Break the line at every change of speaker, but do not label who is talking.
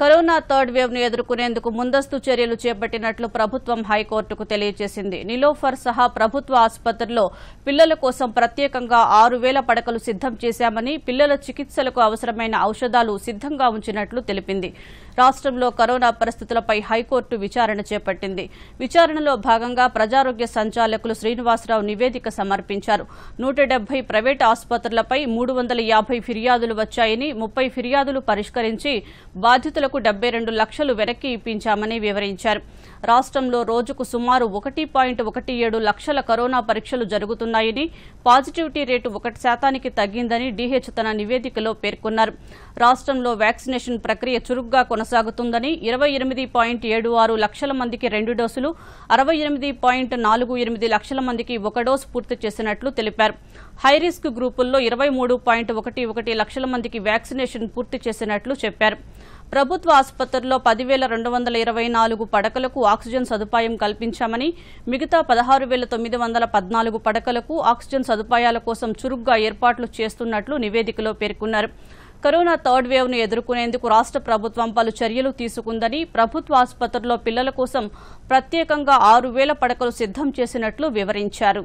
corona third wave ను ఎదుర్కొనేందుకు ముందస్తు చర్యలు చేపట్టినట్లు ప్రభుత్వం హైకోర్టుకు తెలియజేసింది నిలోఫర్ సహా ప్రభుత్వ ఆసుపత్రుల్లో పిల్లల కోసం ప్రత్యేకంగా ఆరు వేల పడకలు సిద్దం చేశామని పిల్లల చికిత్సలకు అవసరమైన ఔషధాలు సిద్దంగా ఉంచినట్లు తెలిపింది రాష్టంలో కరోనా పరిస్థితులపై హైకోర్టు విచారణ చేపట్టింది విచారణలో భాగంగా ప్రజారోగ్య సంచాలకులు శ్రీనివాసరావు నివేదిక సమర్పించారు నూట ప్రైవేట్ ఆసుపత్రులపై మూడు ఫిర్యాదులు వచ్చాయని ముప్పై ఫిర్యాదులు పరిష్కరించి బాధితుల రైతులకు డెబ్బై రెండు లక్షలు వెనక్కి ఇప్పించామని వివరించారు రాష్ట్రంలో రోజుకు సుమారు ఒకటి పాయింట్ ఒకటి ఏడు లక్షల కరోనా పరీక్షలు జరుగుతున్నాయని పాజిటివిటీ రేటు ఒకటి శాతానికి తగ్గిందని డీహెచ్ తన నివేదికలో పేర్కొన్నారు రాష్ట్రంలో వ్యాక్సినేషన్ ప్రక్రియ చురుగ్గా కొనసాగుతుందని ఇరవై లక్షల మందికి రెండు డోసులు అరవై లక్షల మందికి ఒక డోసు పూర్తి చేసినట్లు తెలిపారు హైరిస్క్ గ్రూపుల్లో ఇరవై లక్షల మందికి వ్యాక్సినేషన్ పూర్తి చేసినట్లు చెప్పారు ప్రభుత్వ ఆసుపత్రుల్లో పదివేల రెండు వందల ఇరవై నాలుగు పడకలకు ఆక్సిజన్ సదుపాయం కల్పించామని మిగతా పదహారు వేల తొమ్మిది వందల పద్నాలుగు పడకలకు ఆక్సిజన్ సదుపాయాల కోసం చురుగ్గా ఏర్పాట్లు చేస్తున్నట్లు నివేదికలో పేర్కొన్నారు కరోనా థర్డ్ వేవ్ ను ఎదుర్కొనేందుకు రాష్ట్ర ప్రభుత్వం పలు చర్యలు తీసుకుందని ప్రభుత్వ ఆసుపత్రుల్లో పిల్లల కోసం ప్రత్యేకంగా ఆరు వేల పడకలు సిద్దం చేసినట్లు వివరించారు